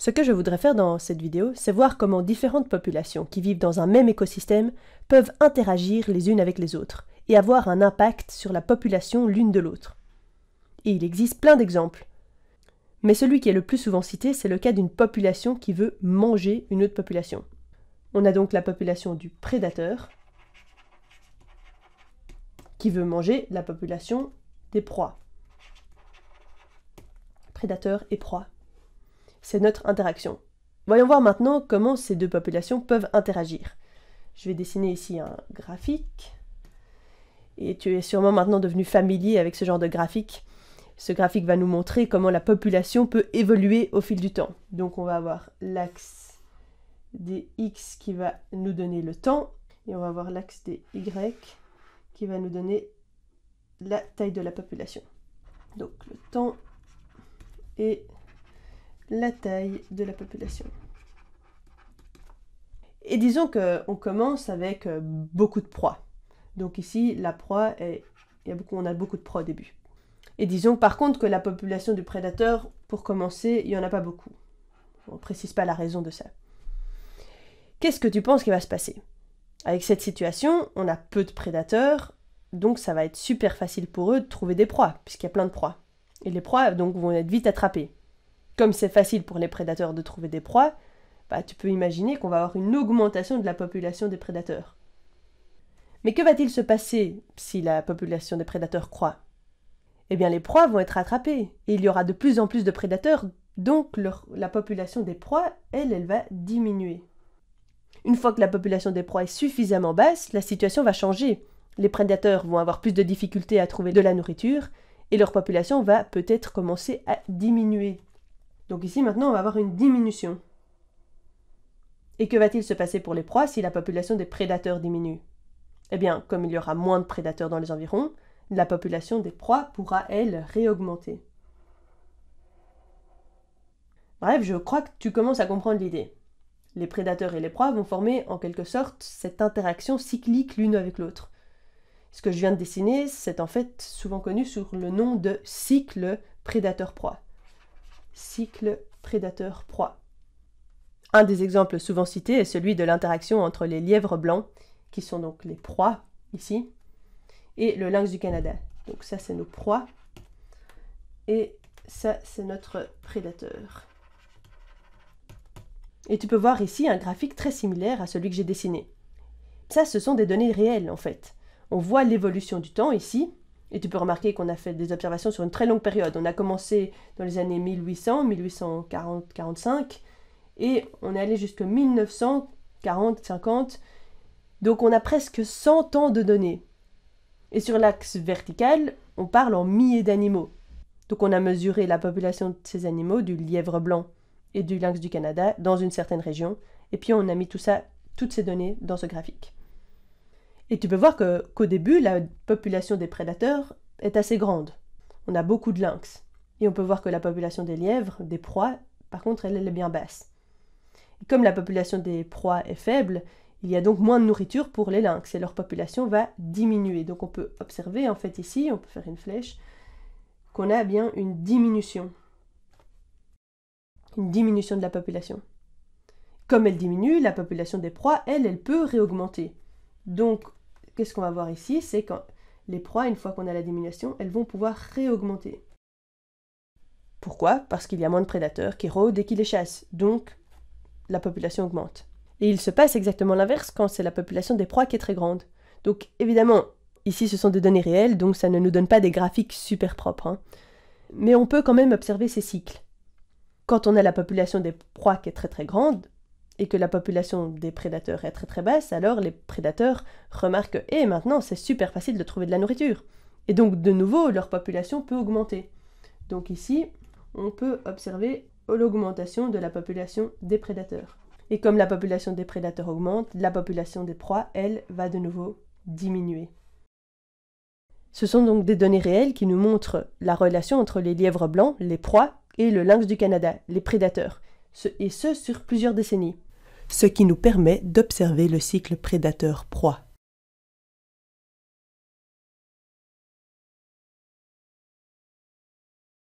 Ce que je voudrais faire dans cette vidéo, c'est voir comment différentes populations qui vivent dans un même écosystème peuvent interagir les unes avec les autres et avoir un impact sur la population l'une de l'autre. Et il existe plein d'exemples. Mais celui qui est le plus souvent cité, c'est le cas d'une population qui veut manger une autre population. On a donc la population du prédateur qui veut manger la population des proies. Prédateur et proie c'est notre interaction. Voyons voir maintenant comment ces deux populations peuvent interagir. Je vais dessiner ici un graphique. Et tu es sûrement maintenant devenu familier avec ce genre de graphique. Ce graphique va nous montrer comment la population peut évoluer au fil du temps. Donc on va avoir l'axe des x qui va nous donner le temps et on va avoir l'axe des y qui va nous donner la taille de la population. Donc le temps et la taille de la population. Et disons qu'on commence avec euh, beaucoup de proies. Donc ici, la proie, est, on a beaucoup de proies au début. Et disons par contre que la population du prédateur, pour commencer, il n'y en a pas beaucoup. On ne précise pas la raison de ça. Qu'est-ce que tu penses qui va se passer Avec cette situation, on a peu de prédateurs, donc ça va être super facile pour eux de trouver des proies, puisqu'il y a plein de proies. Et les proies donc, vont être vite attrapées comme c'est facile pour les prédateurs de trouver des proies, bah, tu peux imaginer qu'on va avoir une augmentation de la population des prédateurs. Mais que va-t-il se passer si la population des prédateurs croît Eh bien, les proies vont être attrapées, et il y aura de plus en plus de prédateurs, donc la population des proies, elle, elle va diminuer. Une fois que la population des proies est suffisamment basse, la situation va changer. Les prédateurs vont avoir plus de difficultés à trouver de la nourriture, et leur population va peut-être commencer à diminuer. Donc ici maintenant on va avoir une diminution. Et que va-t-il se passer pour les proies si la population des prédateurs diminue Eh bien, comme il y aura moins de prédateurs dans les environs, la population des proies pourra, elle, réaugmenter. Bref, je crois que tu commences à comprendre l'idée. Les prédateurs et les proies vont former, en quelque sorte, cette interaction cyclique l'une avec l'autre. Ce que je viens de dessiner, c'est en fait souvent connu sous le nom de cycle prédateur-proie cycle prédateur-proie. Un des exemples souvent cités est celui de l'interaction entre les lièvres blancs, qui sont donc les proies ici, et le lynx du Canada. Donc ça, c'est nos proies. Et ça, c'est notre prédateur. Et tu peux voir ici un graphique très similaire à celui que j'ai dessiné. Ça, ce sont des données réelles, en fait. On voit l'évolution du temps ici, et tu peux remarquer qu'on a fait des observations sur une très longue période. On a commencé dans les années 1800, 1840-45, et on est allé jusqu'à 1940-50. Donc on a presque 100 ans de données. Et sur l'axe vertical, on parle en milliers d'animaux. Donc on a mesuré la population de ces animaux, du lièvre blanc et du lynx du Canada, dans une certaine région. Et puis on a mis tout ça, toutes ces données dans ce graphique. Et tu peux voir que, qu'au début, la population des prédateurs est assez grande. On a beaucoup de lynx. Et on peut voir que la population des lièvres, des proies, par contre, elle, elle est bien basse. Et comme la population des proies est faible, il y a donc moins de nourriture pour les lynx et leur population va diminuer. Donc on peut observer en fait ici, on peut faire une flèche, qu'on a bien une diminution. Une diminution de la population. Comme elle diminue, la population des proies, elle, elle peut réaugmenter. Donc qu'est-ce qu'on va voir ici C'est que les proies, une fois qu'on a la diminution, elles vont pouvoir réaugmenter. Pourquoi Parce qu'il y a moins de prédateurs qui rôdent et qui les chassent, donc la population augmente. Et il se passe exactement l'inverse quand c'est la population des proies qui est très grande. Donc évidemment, ici ce sont des données réelles, donc ça ne nous donne pas des graphiques super propres. Hein. Mais on peut quand même observer ces cycles. Quand on a la population des proies qui est très très grande, et que la population des prédateurs est très très basse, alors les prédateurs remarquent et eh, maintenant c'est super facile de trouver de la nourriture. Et donc de nouveau leur population peut augmenter. Donc ici, on peut observer l'augmentation de la population des prédateurs. Et comme la population des prédateurs augmente, la population des proies, elle, va de nouveau diminuer. Ce sont donc des données réelles qui nous montrent la relation entre les lièvres blancs, les proies, et le lynx du Canada, les prédateurs, et ce sur plusieurs décennies ce qui nous permet d'observer le cycle prédateur-proie.